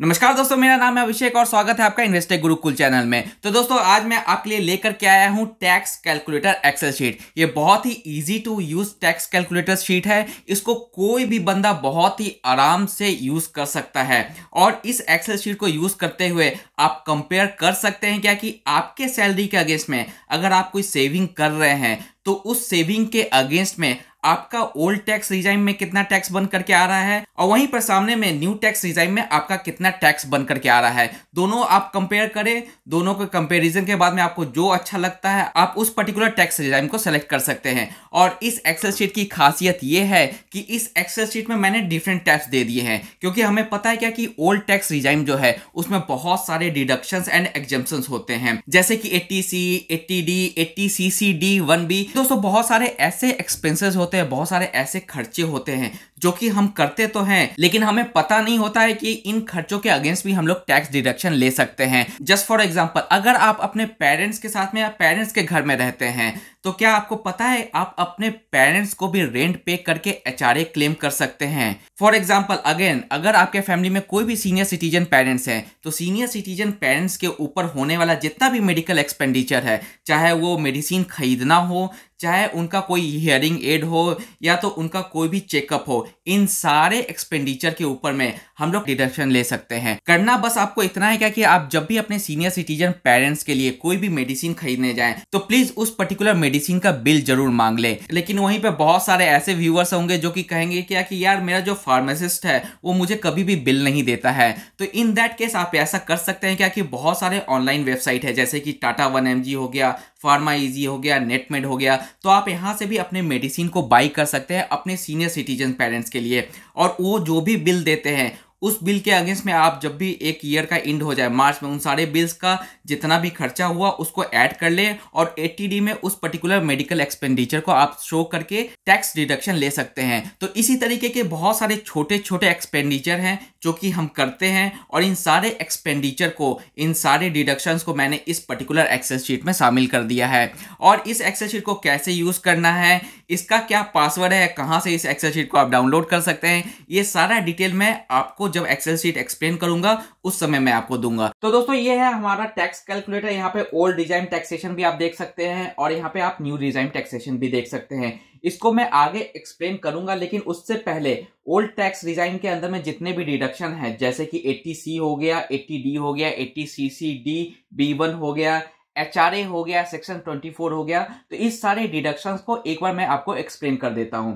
नमस्कार दोस्तों मेरा नाम है अभिषेक और स्वागत है आपका इन्वेस्टर गुरुकुल चैनल में तो दोस्तों आज मैं आपके लिए लेकर के आया हूं टैक्स कैलकुलेटर एक्सेल शीट ये बहुत ही easy to use tax calculator sheet है इसको कोई भी बंदा बहुत ही आराम से यूज कर सकता है और इस एक्सेल शीट को यूज करते हुए आप कंपेयर कर सकते हैं क्या कि आपके सैलरी के अगेंस्ट में अगर आप कोई सेविंग कर रहे हैं तो उस सेविंग के अगेंस्ट में आपका ओल्ड टैक्स रिजाइम में कितना टैक्स बन करके आ रहा है और वहीं पर सामने में न्यू टैक्स रिजाइम में आपका कितना टैक्स बन करके आ रहा है दोनों आप कंपेयर करें दोनों के कंपेरिजन के बाद में आपको जो अच्छा लगता है आप उस पर्टिकुलर टैक्स रिजाइम को सेलेक्ट कर सकते हैं और इस एक्सेल शीट की खासियत यह है कि इस एक्सेल शीट में मैंने डिफरेंट टैक्स दे दिए हैं क्योंकि हमें पता है क्या कि ओल्ड टैक्स रिजाइम जो है उसमें बहुत सारे डिडक्शन एंड एग्जाम्पन होते हैं जैसे कि T C T D T C C D one B दोस्तों बहुत सारे ऐसे एक्सपेंसेस होते होते हैं बहुत सारे ऐसे खर्चे होते हैं जो कि हम करते तो हैं लेकिन हमें पता नहीं होता है कि इन खर्चों के अगेंस्ट भी हम लोग टैक्स डिडक्शन ले सकते हैं जस्ट फॉर एग्जाम्पल अगर आप अपने पेरेंट्स के साथ में या पेरेंट्स के घर में रहते हैं तो क्या आपको पता है आप अपने पेरेंट्स को भी रेंट पे करके एच क्लेम कर सकते हैं फॉर एग्जाम्पल अगेन अगर आपके फैमिली में कोई भी सीनियर सिटीजन पेरेंट्स हैं तो सीनियर सिटीजन पेरेंट्स के ऊपर होने वाला जितना भी मेडिकल एक्सपेंडिचर है चाहे वो मेडिसिन खरीदना हो चाहे उनका कोई हियरिंग एड हो या तो उनका कोई भी चेकअप हो इन सारे एक्सपेंडिचर के ऊपर में हम लोग डिडक्शन ले सकते हैं करना बस आपको इतना है क्या कि आप जब भी अपने सीनियर सिटीजन पेरेंट्स के लिए कोई भी मेडिसिन खरीदने जाए तो प्लीज उस पर्टिकुलर मेडिसिन का बिल जरूर मांग ले लेकिन वहीं पर बहुत सारे ऐसे व्यूअर्स होंगे जो कि कहेंगे क्या कि यार मेरा जो फार्मासिस्ट है वो मुझे कभी भी बिल नहीं देता है तो इन दैट केस आप ऐसा कर सकते हैं क्या कि बहुत सारे ऑनलाइन वेबसाइट है जैसे कि टाटा वन एम हो गया फार्मा इजी हो गया नेटमेड हो गया तो आप यहाँ से भी अपने मेडिसिन को बाई कर सकते हैं अपने सीनियर सिटीजन पेरेंट्स के लिए और वो जो भी बिल देते हैं उस बिल के अगेंस्ट में आप जब भी एक ईयर का इंड हो जाए मार्च में उन सारे बिल्स का जितना भी खर्चा हुआ उसको ऐड कर ले और ए में उस पर्टिकुलर मेडिकल एक्सपेंडिचर को आप शो करके टैक्स डिडक्शन ले सकते हैं तो इसी तरीके के बहुत सारे छोटे छोटे एक्सपेंडिचर हैं जो कि हम करते हैं और इन सारे एक्सपेंडिचर को इन सारे डिडक्शंस को मैंने इस पर्टिकुलर एक्सेस शीट में शामिल कर दिया है और इस एक्सेस शीट को कैसे यूज़ करना है इसका क्या पासवर्ड है कहाँ से इस एक्सेस शीट को आप डाउनलोड कर सकते हैं ये सारा डिटेल मैं आपको जब एक्सेल सीट एक्सप्लेन करूंगा उस समय मैं आपको दूंगा तो दोस्तों ये है हमारा टैक्स कैलकुलेटर यहाँ पे ओल्ड डिजाइन टैक्सेशन भी आप देख सकते हैं और यहाँ पे आप न्यू डिजाइन टैक्सेशन भी देख सकते हैं इसको मैं आगे एक्सप्लेन करूंगा लेकिन उससे पहले ओल्ड टैक्स डिजाइन के अंदर में जितने भी डिडक्शन है जैसे कि एट्टी सी हो गया एट्टी डी हो गया eighty C C D B one हो गया एच आर ए हो गया सेक्शन ट्वेंटी फोर हो गया तो इस सारे डिडक्शन को एक बार मैं आपको एक्सप्लेन कर देता हूं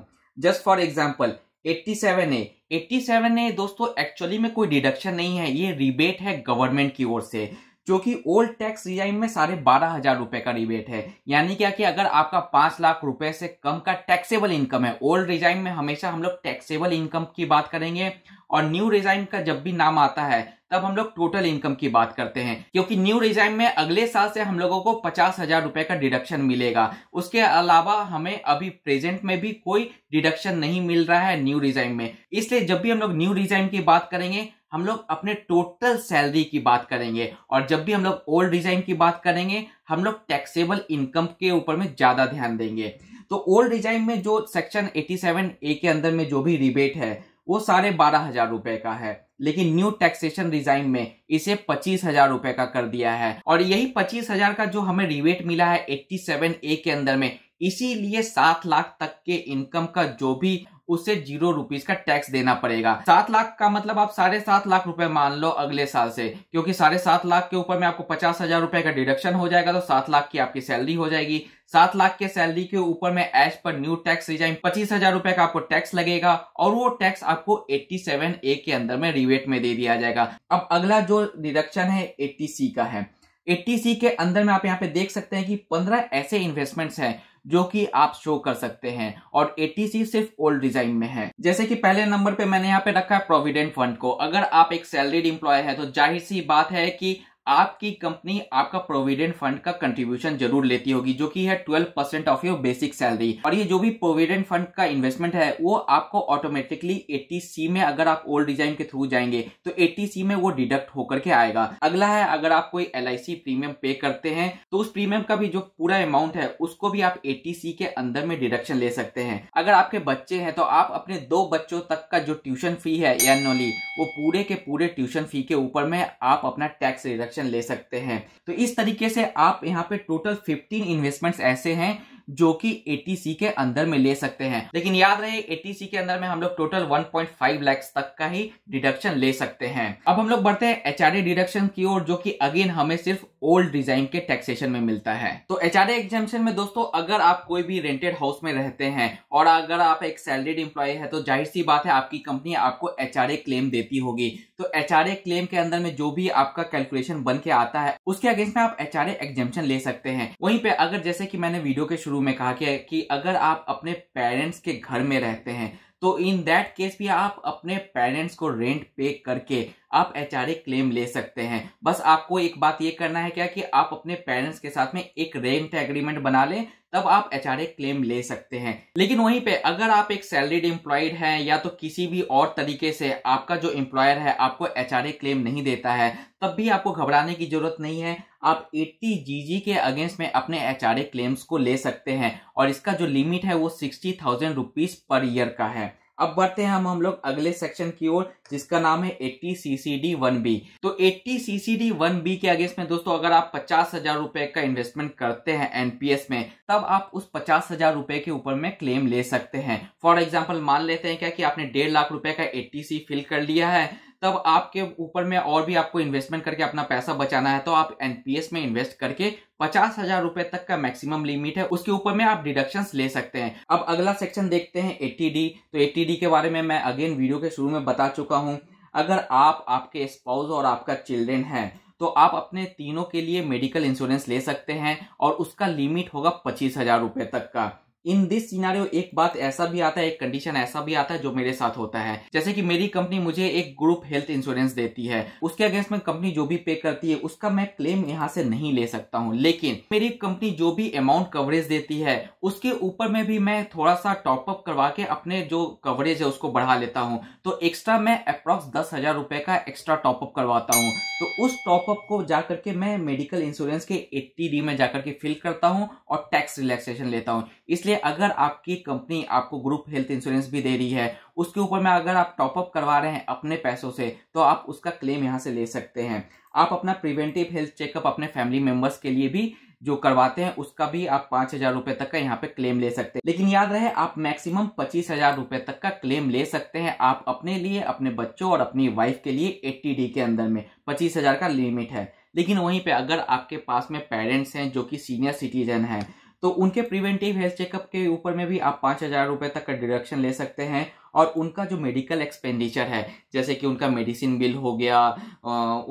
just for example eighty seven A 87 है दोस्तों एक्चुअली में कोई डिडक्शन नहीं है ये रिबेट है गवर्नमेंट की ओर से जो कि ओल्ड टैक्स रिजाइम में साढ़े बारह हजार रुपए का रिबेट है यानी क्या कि अगर आपका पांच लाख रुपए से कम का टैक्सेबल इनकम है ओल्ड रिजाइम में हमेशा हम लोग टैक्सेबल इनकम की बात करेंगे और न्यू रिजाइम का जब भी नाम आता है तब हम लोग टोटल इनकम की बात करते हैं क्योंकि न्यू रिजाइम में अगले साल से हम लोगों को पचास हजार रुपए का डिडक्शन मिलेगा उसके अलावा हमें अभी प्रेजेंट में भी कोई डिडक्शन नहीं मिल रहा है न्यू रिजाइम में इसलिए जब भी हम लोग न्यू रिजाइम की बात करेंगे हम लोग अपने टोटल सैलरी की बात करेंगे और जब भी हम लोग ओल्ड डिजाइन की बात करेंगे हम लोग टैक्सेबल इनकम के ऊपर में ज़्यादा ध्यान देंगे तो ओल्ड डिजाइन में जो सेक्शन 87 ए के अंदर में जो भी रिबेट है वो साढ़े बारह हजार रुपए का है लेकिन न्यू टैक्सेशन डिजाइन में इसे पच्चीस हजार रुपए का कर दिया है और यही पच्चीस हजार का जो हमें रिबेट मिला है 87 ए के अंदर में इसीलिए सात लाख तक के इनकम का जो भी उससे जीरो रुपीज का टैक्स देना पड़ेगा सात लाख का मतलब आप साढ़े सात लाख रुपए मान लो अगले साल से क्योंकि साढ़े सात लाख के ऊपर में आपको पचास हजार रुपए का डिडक्शन हो जाएगा तो सात लाख की आपकी सैलरी हो जाएगी सात लाख के सैलरी के ऊपर में as per new tax resign पच्चीस हजार रुपए का आपको टैक्स लगेगा और वो टैक्स आपको 87 ए के अंदर में रिवेट में दे दिया जाएगा अब अगला जो डिडक्शन है 80 सी का है 80 सी के अंदर में आप यहाँ पे देख सकते हैं कि 15 ऐसे इन्वेस्टमेंट्स हैं जो कि आप शो कर सकते हैं और एटीसी सिर्फ ओल्ड डिजाइन में है जैसे कि पहले नंबर पे मैंने यहाँ पे रखा है प्रोविडेंट फंड को अगर आप एक सैलरीड इंप्लॉय है तो जाहिर सी बात है कि आपकी कंपनी आपका प्रोविडेंट फंड का कंट्रीब्यूशन जरूर लेती होगी जो कि है 12 percent of your basic salary और ये जो भी प्रोविडेंट फंड का इन्वेस्टमेंट है वो आपको ऑटोमेटिकली एटीसी में अगर आप ओल्ड डिजाइन के थ्रू जाएंगे तो 80 में वो डिडक्ट होकर के आएगा अगला है अगर आप कोई एल प्रीमियम पे करते हैं तो उस प्रीमियम का भी जो पूरा अमाउंट है उसको भी आप एटीसी के अंदर में डिडक्शन ले सकते हैं अगर आपके बच्चे हैं तो आप अपने दो बच्चों तक का जो ट्यूशन फी है एनुअली वो पूरे के पूरे ट्यूशन फी के ऊपर में आप अपना टैक्स रिडक्शन एक्शन ले सकते हैं तो इस तरीके से आप यहाँ पे टोटल फिफ्टीन इन्वेस्टमेंट्स ऐसे हैं जो कि एटीसी के अंदर में ले सकते हैं लेकिन याद रहे एटीसी के अंदर में हम लोग टोटल 1.5 लाख तक का ही डिडक्शन ले सकते हैं अब हम लोग बढ़ते हैं एचआरडी डिडक्शन की ओर जो कि अगेन हमें सिर्फ ओल्ड डिजाइन के टैक्सेशन में मिलता है तो एचआरडी एग्जामेशन में दोस्तों अगर आप कोई भी रेंटेड हाउस में रहते हैं और अगर आप एक सैलरीड इंप्लॉय है तो जाहिर सी बात है आपकी कंपनी आपको एचआरए क्लेम देती होगी तो एचआरए क्लेम के अंदर में जो भी आपका कैलकुलेशन बन के आता है उसके अगेंस्ट में आप एचआरए एग्जामेशन ले सकते हैं वहीं पे अगर जैसे कि मैंने वीडियो के शुरू शुरू में कहा गया है कि अगर आप अपने पेरेंट्स के घर में रहते हैं तो इन दैट केस भी आप अपने पेरेंट्स को रेंट पे करके आप एच क्लेम ले सकते हैं बस आपको एक बात ये करना है क्या कि आप अपने पेरेंट्स के साथ में एक रेंट एग्रीमेंट बना लें तब आप एच क्लेम ले सकते हैं लेकिन वहीं पे अगर आप एक सैलरीड एम्प्लॉयड हैं या तो किसी भी और तरीके से आपका जो एम्प्लॉयर है आपको एच क्लेम नहीं देता है तब भी आपको घबराने की जरूरत नहीं है आप 80 जीजी के अगेंस्ट में अपने एच क्लेम्स को ले सकते हैं और इसका जो लिमिट है वो sixty thousand rupees per year का है अब बढ़ते हैं हम हम लोग अगले सेक्शन की ओर जिसका नाम है डी वन बी तो एट्टी सीसीडी वन बी के अगेंस्ट में दोस्तों अगर आप पचास हजार रुपए का इन्वेस्टमेंट करते हैं एनपीएस में तब आप उस पचास हजार रुपए के ऊपर में क्लेम ले सकते हैं फॉर एग्जाम्पल मान लेते हैं क्या कि आपने डेढ़ लाख रुपए का एटीसी फिल कर लिया है तब आपके ऊपर में और भी आपको इन्वेस्टमेंट करके अपना पैसा बचाना है तो आप एनपीएस में इन्वेस्ट करके पचास हजार रुपए तक का मैक्सिमम लिमिट है उसके ऊपर में आप डिडक्शन ले सकते हैं अब अगला सेक्शन देखते हैं एटीडी तो एटीडी के बारे में मैं अगेन वीडियो के शुरू में बता चुका हूं अगर आप आपके स्पाउस और आपका चिल्ड्रेन है तो आप अपने तीनों के लिए मेडिकल इंश्योरेंस ले सकते हैं और उसका लिमिट होगा पच्चीस हजार रुपए तक का इन दिस सिनारियो एक बात ऐसा भी आता है एक कंडीशन ऐसा भी आता है जो मेरे साथ होता है जैसे कि मेरी कंपनी मुझे एक ग्रुप हेल्थ इंश्योरेंस देती है उसके अगेंस्ट में कंपनी जो भी पे करती है उसका मैं क्लेम यहाँ से नहीं ले सकता हूँ लेकिन मेरी कंपनी जो भी अमाउंट कवरेज देती है उसके ऊपर में भी मैं थोड़ा सा टॉपअप करवा के अपने जो कवरेज है उसको बढ़ा लेता हूँ तो एक्स्ट्रा मैं अप्रोक्स दस हजार का एक्स्ट्रा टॉपअप करवाता हूँ तो उस टॉपअप को जाकर के मैं मेडिकल इंश्योरेंस के एट्टी में जाकर के फिल करता हूँ और टैक्स रिलैक्सेशन लेता हूँ इसलिए इसलिए अगर आपकी कंपनी आपको ग्रुप हेल्थ इंश्योरेंस भी दे रही है उसके ऊपर में अगर आप टॉपअप करवा रहे हैं अपने पैसों से तो आप उसका क्लेम यहाँ से ले सकते हैं आप अपना प्रिवेंटिव हेल्थ चेकअप अपने फैमिली मेम्बर्स के लिए भी जो करवाते हैं उसका भी आप पांच हजार रुपए तक का यहाँ पे क्लेम ले सकते हैं लेकिन याद रहे आप मैक्सिमम पच्चीस हजार रुपए तक का क्लेम ले सकते हैं आप अपने लिए अपने बच्चों और अपनी वाइफ के लिए एट्टी डी के अंदर में पच्चीस हजार का लिमिट है लेकिन वहीं पे अगर आपके पास में पेरेंट्स हैं जो कि सीनियर सिटीजन हैं तो उनके प्रिवेंटिव हेल्थ चेकअप के ऊपर में भी आप पाँच हज़ार रुपये तक का डिडक्शन ले सकते हैं और उनका जो मेडिकल एक्सपेंडिचर है जैसे कि उनका मेडिसिन बिल हो गया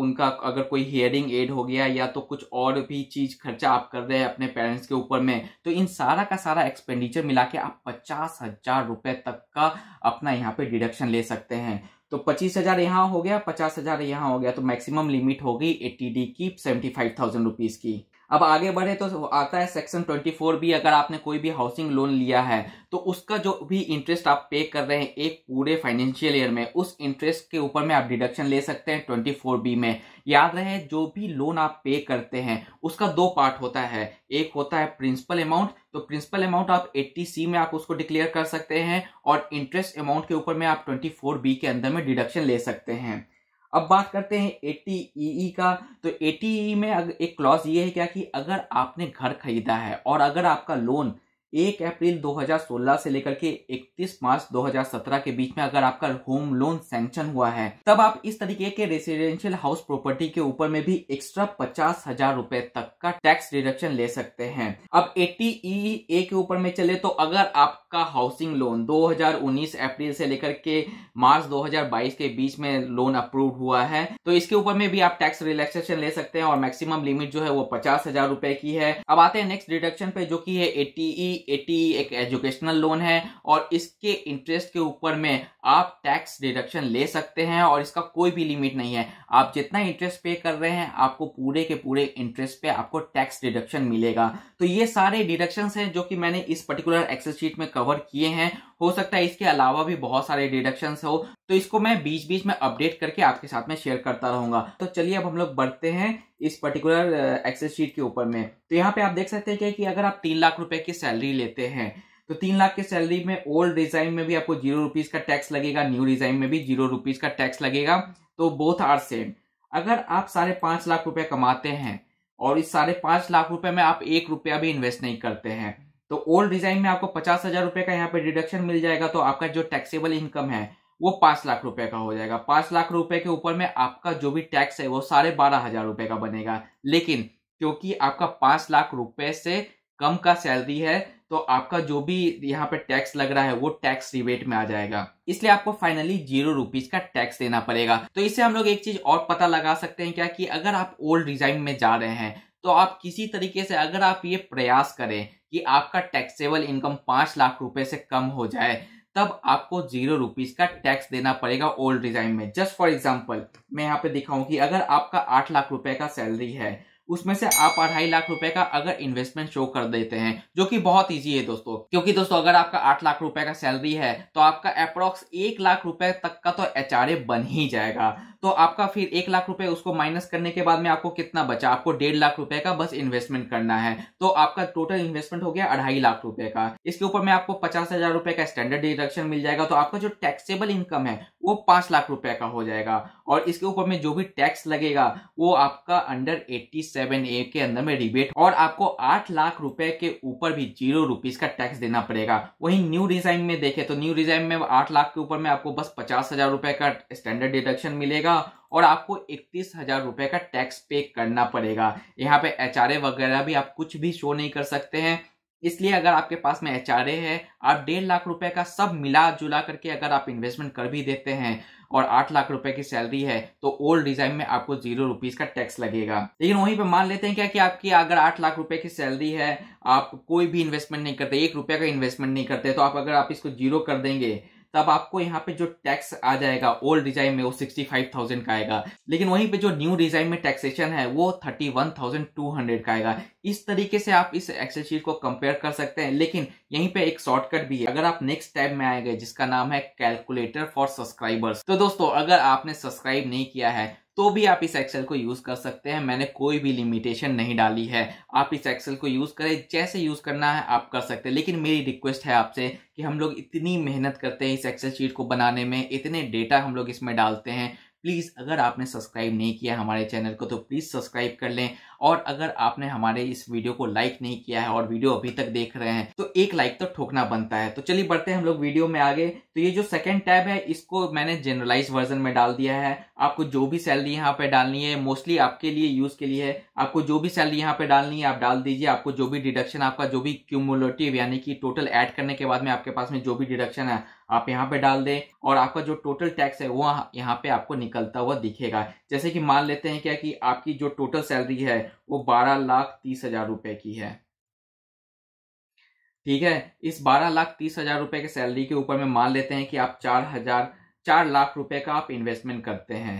उनका अगर कोई हियरिंग एड हो गया या तो कुछ और भी चीज़ खर्चा आप कर रहे हैं अपने पेरेंट्स के ऊपर में तो इन सारा का सारा एक्सपेंडिचर मिला के आप पचास हज़ार रुपये तक का अपना यहाँ पे डिडक्शन ले सकते हैं तो पच्चीस हज़ार यहाँ हो गया पचास हज़ार यहाँ हो गया तो मैक्सिमम लिमिट हो गई एटी डी की सेवेंटी फाइव थाउजेंड रुपीज़ की अब आगे बढ़े तो आता है सेक्शन 24 भी अगर आपने कोई भी हाउसिंग लोन लिया है तो उसका जो भी इंटरेस्ट आप पे कर रहे हैं एक पूरे फाइनेंशियल ईयर में उस इंटरेस्ट के ऊपर में आप डिडक्शन ले सकते हैं 24 बी में याद रहे जो भी लोन आप पे करते हैं उसका दो पार्ट होता है एक होता है प्रिंसिपल अमाउंट तो प्रिंसिपल अमाउंट आप एट्टी सी में आप उसको डिक्लेयर कर सकते हैं और इंटरेस्ट अमाउंट के ऊपर में आप फोर बी के अंदर में डिडक्शन ले सकते हैं अब बात करते हैं ए e e का तो ए e में एक क्लॉज ये है क्या कि अगर आपने घर खरीदा है और अगर आपका लोन एक अप्रैल 2016 से लेकर के 31 मार्च 2017 के बीच में अगर आपका होम लोन सैंक्शन हुआ है तब आप इस तरीके के रेसिडेंशियल हाउस प्रॉपर्टी के ऊपर में भी एक्स्ट्रा पचास हजार रूपए तक का टैक्स डिडक्शन ले सकते हैं अब ए के ऊपर में चले तो अगर आप का हाउसिंग लोन 2019 अप्रैल से लेकर के मार्च 2022 के बीच में लोन अप्रूव हुआ है तो इसके ऊपर में भी आप टैक्स रिलैक्सेशन ले सकते हैं और मैक्सिमम लिमिट जो है वो पचास हजार रुपए की है अब आते हैं नेक्स्ट डिडक्शन पे जो कि है एटीई एटीई e। e एक एजुकेशनल लोन है और इसके इंटरेस्ट के ऊपर में आप टैक्स डिडक्शन ले सकते हैं और इसका कोई भी लिमिट नहीं है आप जितना इंटरेस्ट पे कर रहे हैं आपको पूरे के पूरे इंटरेस्ट पे आपको टैक्स डिडक्शन मिलेगा तो ये सारे डिडक्शन है जो कि मैंने इस पर्टिकुलर एक्सेस शीट में कवर कवर किए हैं हो सकता है इसके अलावा भी बहुत सारे डिडक्शन हो तो इसको मैं बीच बीच में अपडेट करके आपके साथ में शेयर करता रहूंगा तो चलिए अब हम लोग बढ़ते हैं इस पर्टिकुलर एक्सेस शीट के ऊपर में तो यहाँ पे आप देख सकते हैं कि अगर आप तीन लाख रुपए की सैलरी लेते हैं तो तीन लाख के सैलरी में ओल्ड डिजाइन में भी आपको जीरो रुपीज का टैक्स लगेगा न्यू डिजाइन में भी जीरो रुपीज का टैक्स लगेगा तो बोथ आर सेम अगर आप साढ़े पांच लाख रुपए कमाते हैं और इस साढ़े पांच लाख रुपए में आप एक रुपया भी इन्वेस्ट नहीं करते हैं तो ओल्ड डिजाइन में आपको पचास हजार रुपए का यहाँ पे डिडक्शन मिल जाएगा तो आपका जो टैक्सेबल इनकम है वो पांच लाख रुपए का हो जाएगा पांच लाख रुपए के ऊपर में आपका जो भी टैक्स है वो साढ़े बारह हजार रुपए का बनेगा लेकिन क्योंकि आपका पांच लाख रुपए से कम का सैलरी है तो आपका जो भी यहाँ पे टैक्स लग रहा है वो टैक्स रिबेट में आ जाएगा इसलिए आपको फाइनली जीरो रुपीज का टैक्स देना पड़ेगा तो इससे हम लोग एक चीज और पता लगा सकते हैं क्या कि अगर आप ओल्ड डिजाइन में जा रहे हैं तो आप किसी तरीके से अगर आप ये प्रयास करें कि आपका टैक्सेबल इनकम पांच लाख रुपए से कम हो जाए तब आपको जीरो रुपीज का टैक्स देना पड़ेगा ओल्ड डिजाइन में जस्ट फॉर एग्जाम्पल मैं यहाँ पे दिखाऊँ कि अगर आपका आठ लाख रुपए का सैलरी है उसमें से आप अढ़ाई लाख रुपए का अगर इन्वेस्टमेंट शो कर देते हैं जो कि बहुत इजी है दोस्तों क्योंकि दोस्तों अगर आपका आठ लाख रुपए का सैलरी है तो आपका अप्रोक्स एक लाख रुपए तक का तो एच बन ही जाएगा तो आपका फिर एक लाख रुपए उसको माइनस करने के बाद में आपको कितना बचा आपको डेढ़ लाख रुपए का बस इन्वेस्टमेंट करना है तो आपका टोटल इन्वेस्टमेंट हो गया अढ़ाई लाख रुपए का इसके ऊपर में आपको पचास हजार रुपए का स्टैंडर्ड डिडक्शन मिल जाएगा तो आपका जो टैक्सेबल इनकम है वो पांच लाख रुपए का हो जाएगा और इसके ऊपर में जो भी टैक्स लगेगा वो आपका अंडर एट्टी सेवन ए के अंदर में रिबेट और आपको आठ लाख रुपए के ऊपर भी जीरो रुपीज का टैक्स देना पड़ेगा वही न्यू डिजाइन में देखे तो न्यू डिजाइन में आठ लाख के ऊपर में आपको बस पचास हजार रुपए का स्टैंडर्ड डिडक्शन मिलेगा पड़ेगा और आपको इकतीस हजार रुपए का टैक्स पे करना पड़ेगा यहाँ पे एच वगैरह भी आप कुछ भी शो नहीं कर सकते हैं इसलिए अगर आपके पास में एच है आप डेढ़ लाख रुपए का सब मिला जुला करके अगर आप इन्वेस्टमेंट कर भी देते हैं और आठ लाख रुपए की सैलरी है तो ओल्ड डिजाइन में आपको जीरो रुपीज का टैक्स लगेगा लेकिन वहीं पे मान लेते हैं क्या कि आपकी अगर आठ लाख रुपए की सैलरी है आप कोई भी इन्वेस्टमेंट नहीं करते एक रुपया का इन्वेस्टमेंट नहीं करते तो आप अगर आप इसको जीरो कर देंगे तब आपको यहाँ पे जो टैक्स आ जाएगा ओल्ड डिजाइन में वो सिक्सटी फाइव थाउजेंड का आएगा लेकिन वहीं पे जो न्यू डिजाइन में टैक्सेशन है वो thirty one thousand two hundred का आएगा इस तरीके से आप इस एक्सेल शीट को कंपेयर कर सकते हैं लेकिन यहीं पे एक शॉर्टकट भी है अगर आप नेक्स्ट टैब में आएंगे जिसका नाम है कैलकुलेटर फॉर सब्सक्राइबर्स तो दोस्तों अगर आपने सब्सक्राइब नहीं किया है तो भी आप इस एक्सेल को यूज़ कर सकते हैं मैंने कोई भी लिमिटेशन नहीं डाली है आप इस एक्सेल को यूज़ करें जैसे यूज़ करना है आप कर सकते हैं लेकिन मेरी रिक्वेस्ट है आपसे कि हम लोग इतनी मेहनत करते हैं इस एक्सेल शीट को बनाने में इतने डेटा हम लोग इसमें डालते हैं प्लीज़ अगर आपने सब्सक्राइब नहीं किया हमारे चैनल को तो प्लीज़ सब्सक्राइब कर लें और अगर आपने हमारे इस वीडियो को लाइक नहीं किया है और वीडियो अभी तक देख रहे हैं तो एक लाइक तो ठोकना बनता है तो चलिए बढ़ते हैं हम लोग वीडियो में आगे तो ये जो सेकेंड टैब है इसको मैंने जनरलाइज वर्जन में डाल दिया है आपको जो भी सैलरी यहाँ पे डालनी है मोस्टली आपके लिए यूज के लिए है आपको जो भी सैलरी यहाँ पे डालनी है आप डाल दीजिए आपको जो भी डिडक्शन आपका जो भी क्यूमुलेटिव यानी कि टोटल ऐड करने के बाद में आपके पास में जो भी डिडक्शन है आप यहाँ पे डाल दें और आपका जो टोटल टैक्स है वो यहाँ पे आपको निकलता हुआ दिखेगा जैसे कि मान लेते हैं क्या कि आपकी जो टोटल सैलरी है वो बारह लाख तीस हजार रुपए की है ठीक है इस बारह लाख तीस हजार रुपए के सैलरी के ऊपर में मान लेते हैं कि आप चार हजार चार लाख रुपए का आप इन्वेस्टमेंट करते हैं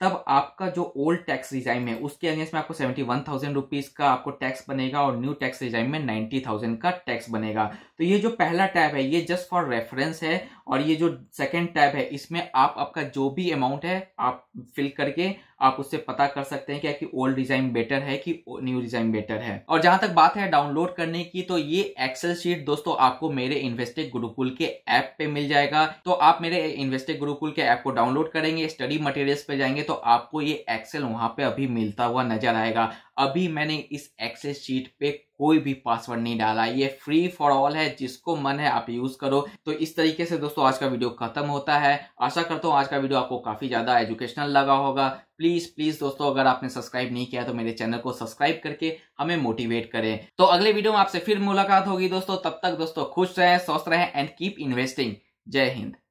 तब आपका जो ओल्ड टैक्स रिजाइम है उसके अगेंस्ट में आपको सेवेंटी वन थाउजेंड रुपीज़ का आपको टैक्स बनेगा और न्यू टैक्स रिजाइम में नाइन्टी थाउजेंड का टैक्स बनेगा तो ये जो पहला टैब है ये जस्ट फॉर रेफरेंस है और ये जो सेकेंड टैब है इसमें आप आपका जो भी अमाउंट है आप फिल करके आप उससे पता कर सकते हैं क्या कि ओल्ड डिजाइन बेटर है कि न्यू डिजाइन बेटर है और जहां तक बात है डाउनलोड करने की तो ये एक्सेल शीट दोस्तों आपको मेरे इन्वेस्टेड गुरुकुल के ऐप पे मिल जाएगा तो आप मेरे इन्वेस्टेड गुरुकुल के ऐप को डाउनलोड करेंगे स्टडी मटेरियल्स पे जाएंगे तो आपको ये एक्सेल वहां पे अभी मिलता हुआ नजर आएगा अभी मैंने इस एक्सेस शीट पे कोई भी पासवर्ड नहीं डाला ये फ्री फॉर ऑल है जिसको मन है आप यूज करो तो इस तरीके से दोस्तों आज का वीडियो खत्म होता है आशा करता हूँ आज का वीडियो आपको काफी ज्यादा एजुकेशनल लगा होगा प्लीज प्लीज दोस्तों अगर आपने सब्सक्राइब नहीं किया तो मेरे चैनल को सब्सक्राइब करके हमें मोटिवेट करें तो अगले वीडियो में आपसे फिर मुलाकात होगी दोस्तों तब तक दोस्तों खुश रहें स्वस्थ रहें एंड कीप इन्वेस्टिंग जय हिंद